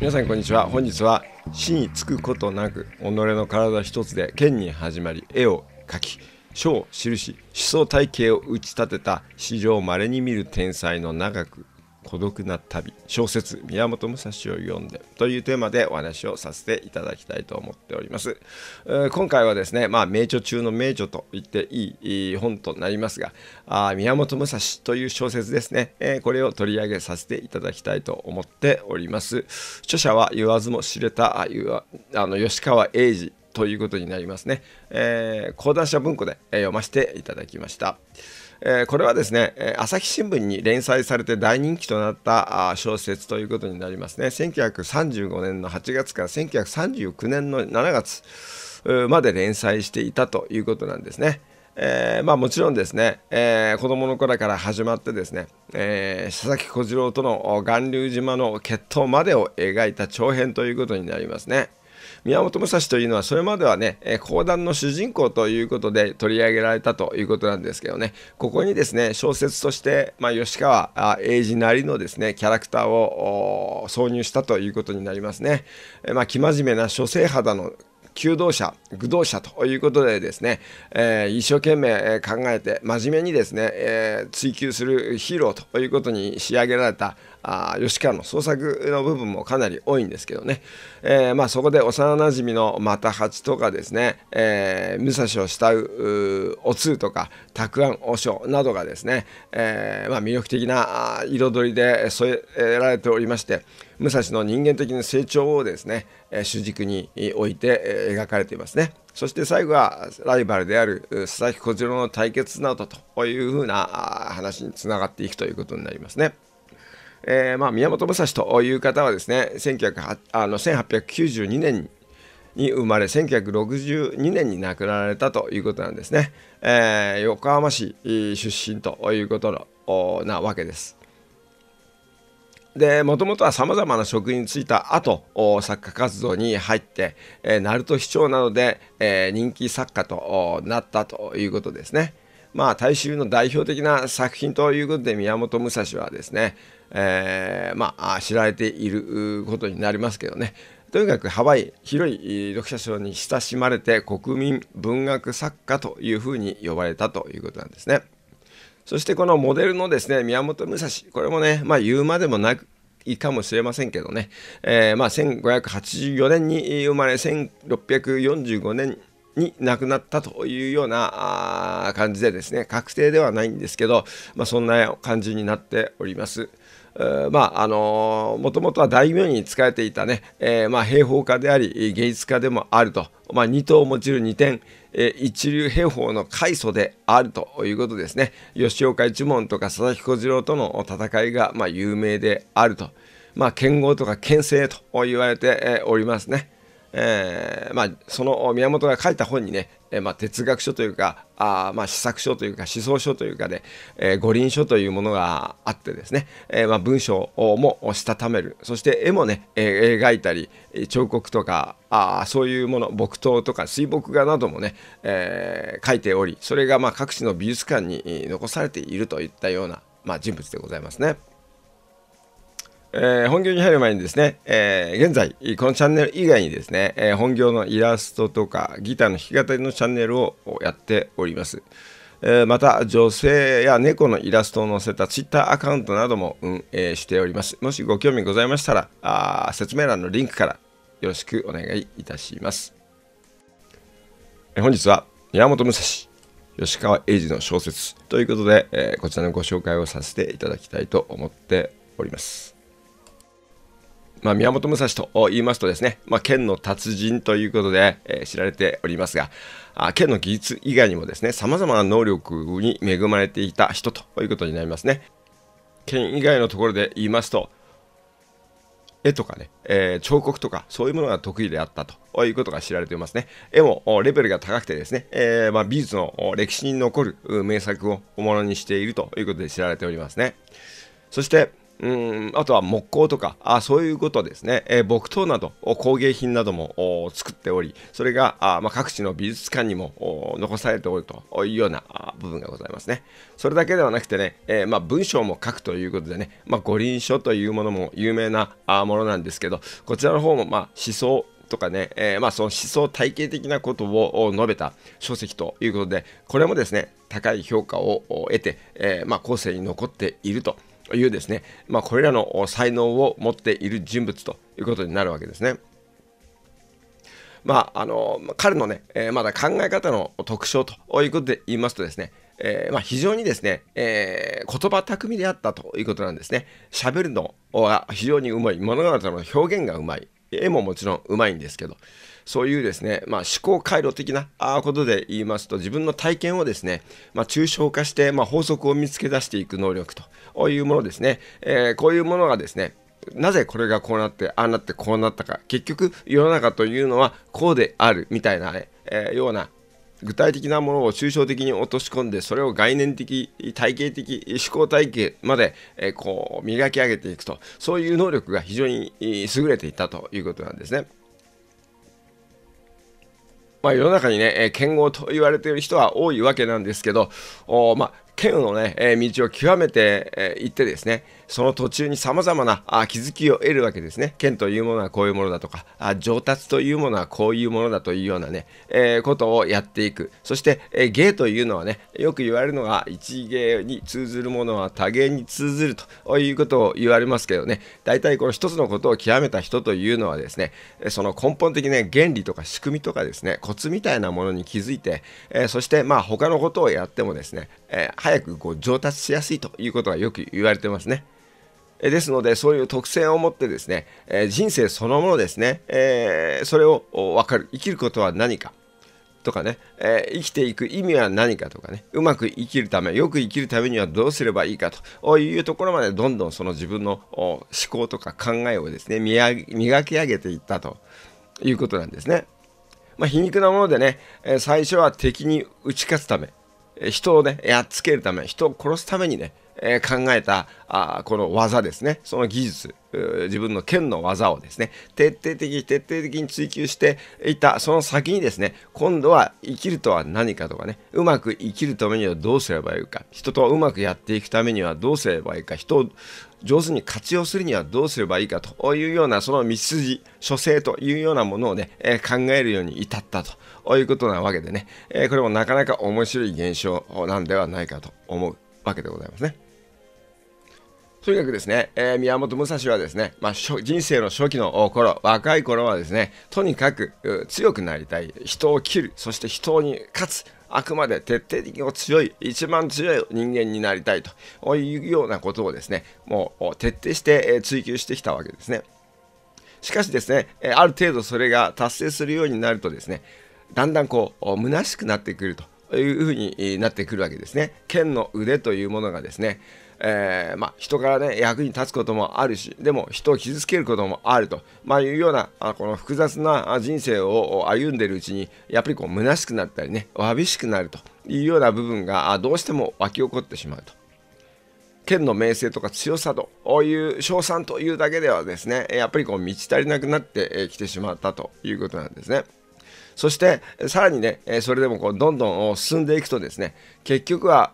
皆さんこんにちは本日は死につくことなく己の体一つで剣に始まり絵を描き書を記し思想体系を打ち立てた史上まれに見る天才の長く孤独な旅小説宮本武蔵を読んでというテーマでお話をさせていただきたいと思っております。今回はですね、まあ、名著中の名著と言っていい本となりますが、あ宮本武蔵という小説ですね、えー、これを取り上げさせていただきたいと思っております。著者は言わずも知れたあの吉川英治ということになりますね。えー、講談社文庫で読ませていただきました。えこれはですね、朝日新聞に連載されて大人気となった小説ということになりますね。1935年の8月から1939年の7月まで連載していたということなんですね。えー、まあ、もちろんですね、えー、子供の頃から始まってですね、えー、佐々木小次郎との巌流島の決闘までを描いた長編ということになりますね。宮本武蔵というのはそれまではね、えー、講談の主人公ということで取り上げられたということなんですけどね、ここにですね、小説として、まあ、吉川英治なりのですね、キャラクターを挿入したということになりますね。えー、まあ、生真面目な書生肌の求道者、愚道者ということでですね、えー、一生懸命考えて真面目にですね、えー、追求するヒーローということに仕上げられたあ吉川の創作の部分もかなり多いんですけどね、えー、まあ、そこで幼なじみの又八とかですね、えー、武蔵を慕うお通とかたくあんお将などがですね、えー、まあ、魅力的な彩りで添えられておりまして武蔵の人間的な成長をですね、え主軸に置いて描かれていますね。そして最後はライバルである佐々木小次郎の対決などというふうな話につながっていくということになりますね。えー、まあ、宮本武蔵という方はですねあの1892年に生まれ1962年に亡くなられたということなんですね、えー、横浜市出身ということのなわけですでもともとはさまざまな職に就いた後作家活動に入って、えー、鳴門市長などで、えー、人気作家となったということですね。まあ大衆の代表的な作品ということで宮本武蔵はですね、えー、まあ知られていることになりますけどねとにかく幅広い読者賞に親しまれて国民文学作家というふうに呼ばれたということなんですね。そしてこのモデルのですね宮本武蔵これもねまあ言うまでもなくいかもしれませんけどね、えー、まあ、1584年に生まれ1645年に亡くなったというような感じでですね確定ではないんですけど、まあ、そんな感じになっております。まああのもともとは大名に仕えていたね、えー、まあ、兵法家であり芸術家でもあると、まあ、2頭を用いる2点、えー、一流兵法の開祖であるということですね吉岡一門とか佐々木小次郎との戦いが、まあ、有名であると、まあ、剣豪とか剣聖と言われておりますね。えー、まあ、その宮本が書いた本にね、えー、まあ、哲学書というかあ、まあ、思索書というか思想書というかで、えー、五輪書というものがあってですね、えまあ、文章もしたためるそして絵もね、え描いたり彫刻とかあそういうもの木刀とか水墨画などもね、え書いておりそれがま各地の美術館に残されているといったような、ま人物でございますね。えー、本業に入る前にですね、えー、現在、このチャンネル以外にですね、えー、本業のイラストとかギターの弾き語りのチャンネルをやっております。えまた、女性や猫のイラストを載せたツイッターアカウントなども運営しております。もしご興味ございましたら、あ説明欄のリンクからよろしくお願いいたします。え本日は宮本武蔵、吉川英治の小説ということで、えこちらのご紹介をさせていただきたいと思っております。まあ、宮本武蔵と言いますとですね、まあ、剣の達人ということで、えー、知られておりますが、あ剣の技術以外にもですね、様々な能力に恵まれていた人ということになりますね。剣以外のところで言いますと、絵とかね、えー、彫刻とかそういうものが得意であったということが知られていますね。絵もレベルが高くてですね、えー、まあ、美術の歴史に残る名作をものにしているということで知られておりますね。そして、うんあとは木工とかあそういうことですね、えー、木刀など工芸品なども作っておりそれがあ、まあ、各地の美術館にも残されておるというような部分がございますねそれだけではなくてね、えー、まあ、文章も書くということでね、まあ、五輪書というものも有名なものなんですけどこちらの方もまあ思想とかね、えー、まあその思想体系的なことを述べた書籍ということでこれもですね高い評価を得て、えー、まあ後世に残っているとというですね、まあ、これらの才能を持っている人物ということになるわけですね。まあ、あの彼のね、えー、まだ考え方の特徴ということで言いますとですね、えー、まあ、非常にですね、えー、言葉巧みであったということなんですね。喋るのは非常にうまい、物語の表現がうまい、絵ももちろんうまいんですけど、そういうですね、まあ、思考回路的なことで言いますと、自分の体験をですね、まあ、抽象化して、ま法則を見つけ出していく能力とういうものですね、えー、こういうものがですねなぜこれがこうなってああなってこうなったか結局世の中というのはこうであるみたいな、ね、えー、ような具体的なものを抽象的に落とし込んでそれを概念的体系的思考体系まで、えー、こう磨き上げていくとそういう能力が非常に優れていたということなんですね。まあ、世の中にね、え剣豪と言われている人は多いわけなんですけど、おまあ、剣のね、え道を極めて、えー、行ってですね、その途中に様々なあ気づきを得るわけですね。剣というものはこういうものだとか、あ上達というものはこういうものだというようなね、えー、ことをやっていく。そして、えー、芸というのはね、よく言われるのが、一芸に通ずるものは多芸に通ずるということを言われますけどね、大体この一つのことを極めた人というのはですね、その根本的ね、原理とか仕組みとかですね、コツみたいなものに気づいて、えー、そしてまあ他のことをやってもですね、えー、早くこう上達しやすいということがよく言われてますね。ですので、そういう特性を持ってですね、えー、人生そのものですね、えー、それを分かる、生きることは何かとかね、えー、生きていく意味は何かとかね、うまく生きるため、よく生きるためにはどうすればいいかというところまで、どんどんその自分の思考とか考えをですね、磨き上げていったということなんですね。まあ、皮肉なものでね、最初は敵に打ち勝つため、人をね、やっつけるため、人を殺すためにね、え考えたあこの技ですね、その技術、自分の剣の技をですね、徹底的、徹底的に追求していた、その先にですね、今度は生きるとは何かとかね、うまく生きるためにはどうすればいいか、人とうまくやっていくためにはどうすればいいか、人を上手に活用するにはどうすればいいかというようなその道筋、書生というようなものをね、え考えるように至ったということなわけでね、えこれもなかなか面白い現象なんではないかと思うわけでございますね。とにかくですね、えー、宮本武蔵はですね、まあ、人生の初期の頃、若い頃はですね、とにかく強くなりたい、人を切る、そして人に勝つ、あくまで徹底的に強い、一番強い人間になりたいというようなことをですね、もう徹底して追求してきたわけですね。しかしですね、ある程度それが達成するようになるとですね、だんだんこう、虚しくなってくるというふうになってくるわけですね。剣の腕というものがですね、えー、まあ、人からね、役に立つこともあるし、でも人を傷つけることもあると、まあ、いうような、あこの複雑な人生を歩んでいるうちに、やっぱりこう、虚しくなったりね、わびしくなるというような部分が、どうしても湧き起こってしまうと。剣の名声とか強さという称賛というだけではですね、やっぱりこう、満ち足りなくなってきてしまったということなんですね。そしてさらにね、それでもこうどんどん進んでいくとですね、結局は、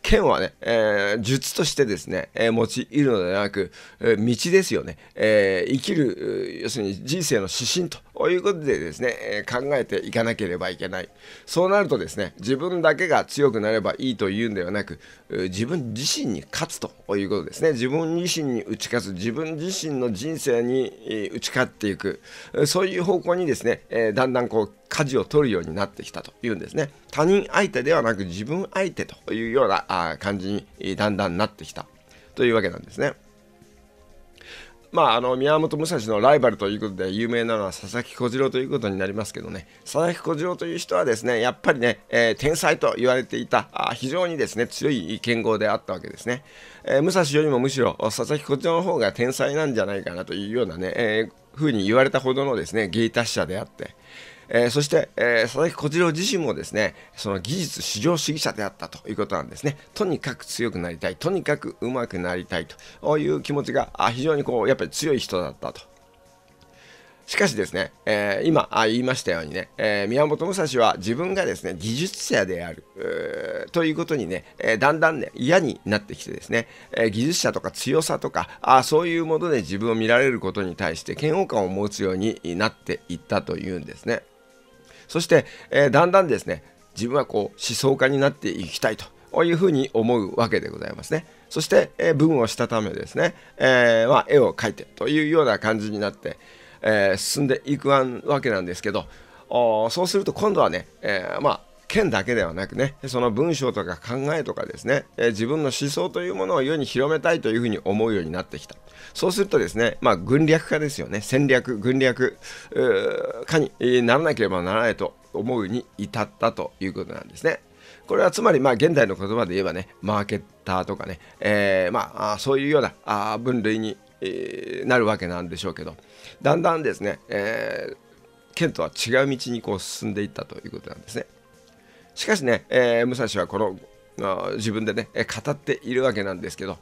剣はね、えー、術としてですね、えー、用いるのではなく、道ですよね、えー、生きる、要するに人生の指針ということでですね、考えていかなければいけない。そうなるとですね、自分だけが強くなればいいというんではなく、自分自身に勝つということですね。自分自身に打ち勝つ、自分自身の人生に打ち勝っていく、そういう方向にですね、だんだんこう、舵を取るようになってきたというんですね。他人相手ではなく自分相手というような感じにだんだんなってきたというわけなんですね。まあ、あの宮本武蔵のライバルということで有名なのは佐々木小次郎ということになりますけどね佐々木小次郎という人はですねやっぱりね、えー、天才と言われていたあ非常にですね強い剣豪であったわけですね、えー、武蔵よりもむしろ佐々木小次郎の方が天才なんじゃないかなというようなね、えー、ふうに言われたほどのですね芸達者であって、えー、そして、えー、佐々木小次郎自身もですねその技術至上主義者であったということなんですねとにかく強くなりたいとにかく上手くなりたいという気持ちが非常にこうやっぱり強い人だったとしかしですね、えー、今あ言いましたようにね、えー、宮本武蔵は自分がですね、技術者である、えー、ということにね、えだんだんね、嫌になってきてですね、え技術者とか強さとか、あそういうもので自分を見られることに対して嫌悪感を持つようになっていったというんですね。そして、えー、だんだんですね自分はこう思想家になっていきたいというふうに思うわけでございますね。そして、えー、文をしたためですね、えー、まあ、絵を描いてというような感じになって、えー、進んでいくわけなんですけどそうすると今度はね、えまあ剣だけではなくねその文章とか考えとかですね、え自分の思想というものを世に広めたいというふうに思うようになってきたそうするとですねまあ軍略化ですよね戦略軍略化にならなければならないと思うに至ったということなんですねこれはつまりまあ現代の言葉で言えばねマーケッターとかね、えー、まあそういうようなあ分類に、えなるわけなんでしょうけどだんだんですね、えー、剣とは違う道にこう進んでいったということなんですね。しかしね、えー、武蔵はこの自分でね語っているわけなんですけど、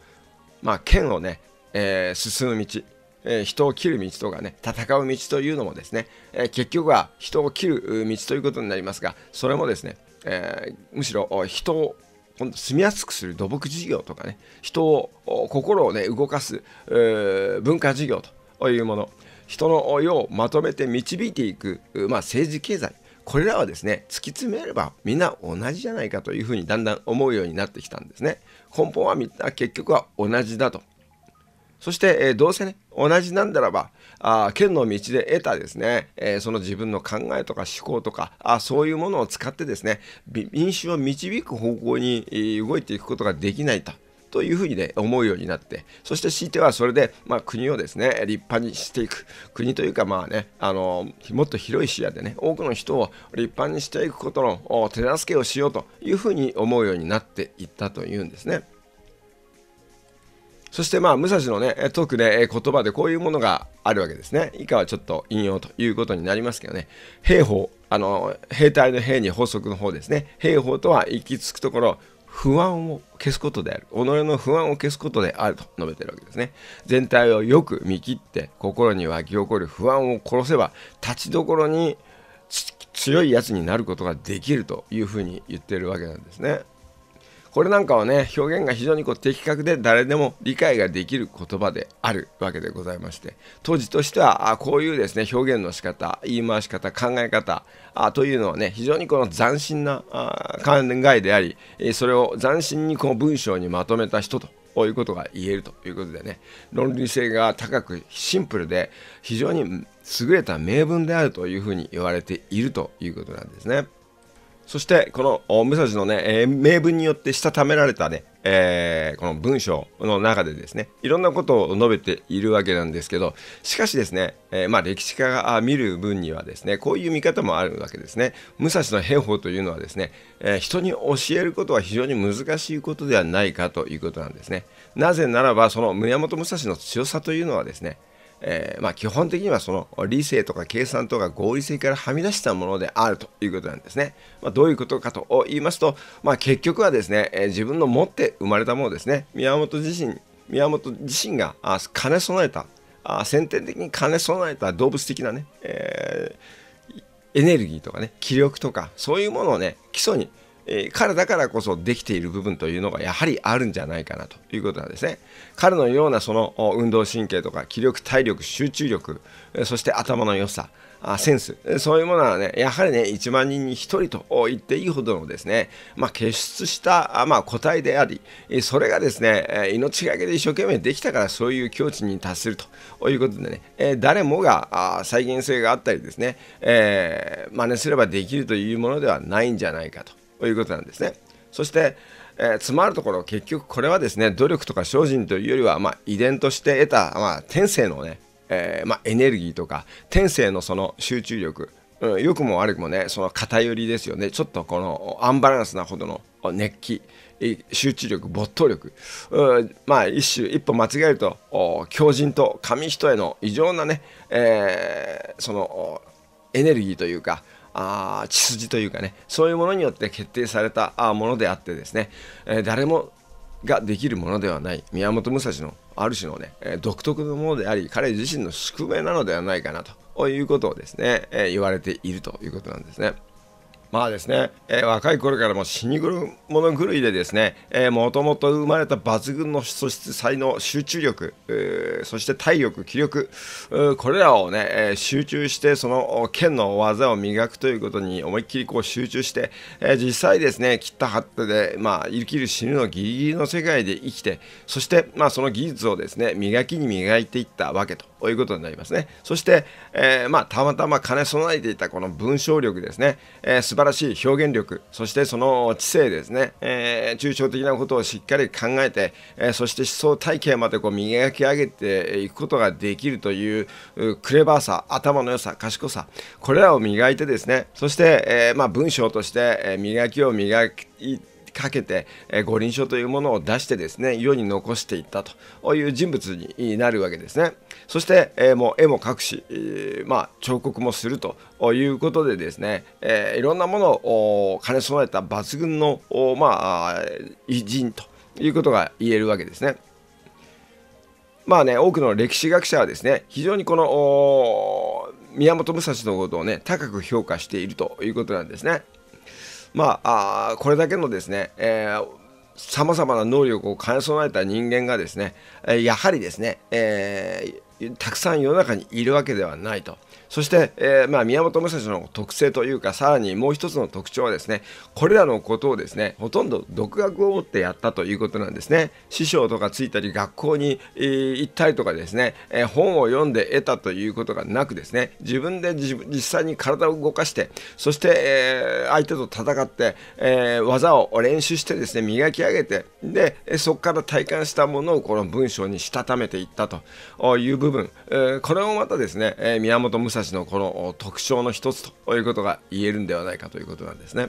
まあ、剣をね、えー、進む道、えー、人を切る道とかね戦う道というのもですね、え結局は人を切る道ということになりますがそれもですね、えむしろ人を今度住みやすくする土木事業とかね人を心をね動かす、文化事業というもの人の世をまとめて導いていく、まあ、政治経済これらはですね突き詰めればみんな同じじゃないかというふうにだんだん思うようになってきたんですね根本はみんな結局は同じだとそして、えー、どうせね同じなんだらばあ剣の道で得たですね、えー、その自分の考えとか思考とかあそういうものを使ってですね民衆を導く方向に動いていくことができないとというふうにね、思うようになって、そして強いてはそれで、まあ、国をですね、立派にしていく。国というか、まあね、あの、もっと広い視野でね、多くの人を立派にしていくことの手助けをしようというふうに思うようになっていったというんですね。そしてまあ、武蔵のね、トークで言葉でこういうものがあるわけですね。以下はちょっと引用ということになりますけどね。兵法、あの、兵隊の兵に法則の方ですね。兵法とは行き着くところ、不安を消すことである。己の不安を消すことであると述べてるわけですね。全体をよく見切って心に湧き起こる不安を殺せば立ちどころに強いやつになることができるというふうに言ってるわけなんですね。これなんかはね表現が非常にこう的確で誰でも理解ができる言葉であるわけでございまして当時としてはあこういうですね表現の仕方言い回し方考え方あというのはね非常にこの斬新なあ考えでありそれを斬新にこう文章にまとめた人とこういうことが言えるということでね論理性が高くシンプルで非常に優れた名文であるというふうに言われているということなんですね。そしてこの武蔵のね、えー、名文によってしたためられたね、えー、この文章の中でですねいろんなことを述べているわけなんですけどしかしですね、えー、まあ、歴史家が見る分にはですねこういう見方もあるわけですね武蔵の兵法というのはですね、え人に教えることは非常に難しいことではないかということなんですねなぜならばその宮本武蔵の強さというのはですねえー、まあ、基本的にはその理性とか計算とか合理性からはみ出したものであるということなんですね。まあ、どういうことかと言いますと、まあ、結局はですね、えー、自分の持って生まれたものですね宮本自身宮本自身が兼ね備えたあ先天的に兼ね備えた動物的なね、えー、エネルギーとかね気力とかそういうものをね基礎にえ彼だからこそできている部分というのがやはりあるんじゃないかなということなんですね。彼のようなその運動神経とか気力、体力、集中力、そして頭の良さ、あセンス、そういうものはね、やはりね、1万人に1人と言っていいほどのですね、まあ、傑出した、まあ、個体であり、それがですね、命がけで一生懸命できたからそういう境地に達するということでね、え誰もが再現性があったりですね、えー、真似すればできるというものではないんじゃないかと。ということなんですね。そして、えー、詰まるところ結局これはですね努力とか精進というよりは、まあ、遺伝として得た、まあ、天性のね、えー、まあ、エネルギーとか天性のその集中力うん、良くも悪くもねその偏りですよねちょっとこのアンバランスなほどの熱気集中力没頭力、うん、まあ一種一歩間違えると強靭と紙一重の異常なね、えー、そのエネルギーというかあ血筋というかねそういうものによって決定されたものであってですね、えー、誰もができるものではない宮本武蔵のある種のね、えー、独特のものであり彼自身の宿命なのではないかなということをですね、えー、言われているということなんですね。まあですね、えー、若い頃からも死に物狂いでですね、えもともと生まれた抜群の素質、才能、集中力、そして体力、気力、これらをね、えー、集中してその剣の技を磨くということに思いっきりこう集中して、えー、実際ですね、切った張ってで、まあ、生きる死ぬのギリギリの世界で生きて、そして、まあ、その技術をですね、磨きに磨いていったわけと。いうことになりますね。そして、えー、まあ、たまたま兼ね備えていたこの文章力ですね、えー、素晴らしい表現力、そしてその知性ですね、えー、抽象的なことをしっかり考えて、えそして思想体系までこう磨き上げていくことができるというクレバーさ、頭の良さ、賢さ、これらを磨いてですね、そして、えまあ、文章として磨きを磨いて、かけて、えー、五輪書というものを出してですね世に残していったという人物になるわけですねそして、えー、もう絵も描くし、えー、まあ、彫刻もするということでですね、えいろんなものを兼ね備えた抜群のまあ、偉人ということが言えるわけですね。まあね、多くの歴史学者はですね、非常にこの宮本武蔵のことをね、高く評価しているということなんですね。まあ、あこれだけのですね、えーさまざまな能力を兼ね備えた人間がですね、やはりですね、えー、たくさん世の中にいるわけではないと。そして、えー、まあ、宮本武蔵の特性というか、さらにもう一つの特徴はですね、これらのことをですね、ほとんど独学を持ってやったということなんですね。師匠とかついたり、学校に、えー、行ったりとかですね、えー、本を読んで得たということがなくですね、自分で実際に体を動かして、そして、え相手と戦って、え技を練習してですね、磨き上げて、で、そこから体感したものをこの文章にしたためていったという部分、えこれもまたですね、え宮本武蔵のこの特徴の一つということが言えるんではないかということなんですね。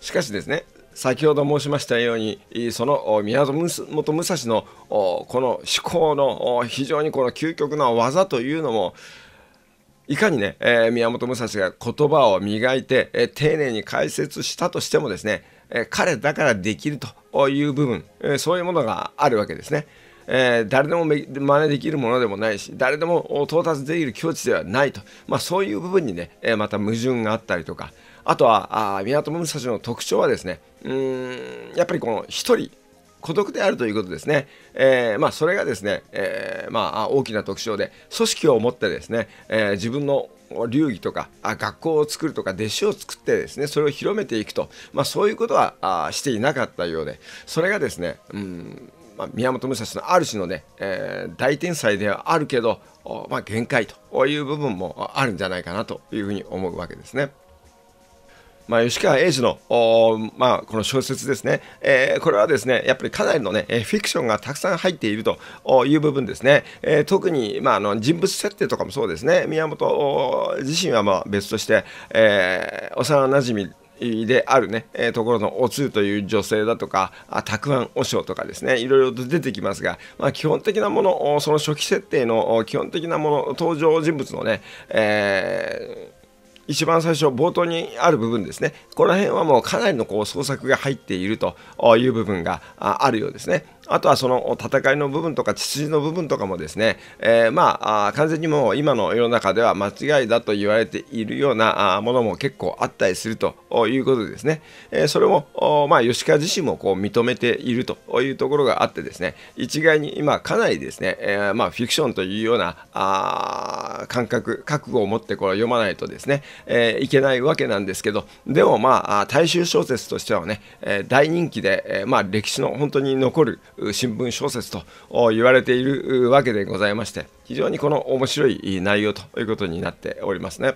しかしですね先ほど申しましたようにその宮本武蔵のこの思考の非常にこの究極の技というのもいかにね、え宮本武蔵が言葉を磨いて、え丁寧に解説したとしてもですね、え彼だからできるという部分、えそういうものがあるわけですね。えー、誰でも真似できるものでもないし誰でも到達できる境地ではないと、まあ、そういう部分にね、えー、また矛盾があったりとかあとはあ港武蔵の特徴はですねうんやっぱりこの一人孤独であるということですね。えー、まあ、それがですね、えー、まあ、大きな特徴で、組織を持ってですね、えー、自分の流儀とかあ学校を作るとか弟子を作ってですねそれを広めていくと、まあ、そういうことはあしていなかったようでそれがですね、うんまあ、宮本武蔵のある種のね、えー、大天才ではあるけど、まあ、限界という部分もあるんじゃないかなというふうに思うわけですね。まあ、吉川英治の、まあ、この小説ですね、えー、これはですねやっぱりかなりのね、えー、フィクションがたくさん入っているという部分ですね、えー、特に、まあ、あの人物設定とかもそうですね宮本自身はまあ別として、えー、幼なじみであるね、えところのおつゆという女性だとか、たくあんおしょうとかですね、いろいろと出てきますが、まあ、基本的なもの、その初期設定の基本的なもの、登場人物のね、えー一番最初冒頭にある部分ですねこの辺はもうかなりのこう創作が入っているという部分があるようですねあとはその戦いの部分とか血筋の部分とかもですね、えー、まあ完全にもう今の世の中では間違いだと言われているようなものも結構あったりするということですね、えー、それもまあ吉川自身もこう認めているというところがあってですね一概に今かなりですね、えー、まあフィクションというようなあ感覚覚悟を持ってこれ読まないとですね、えいけないわけなんですけどでもまあ大衆小説としてはね、え大人気で、えまあ歴史の本当に残る新聞小説と言われているわけでございまして非常にこの面白い内容ということになっておりますね。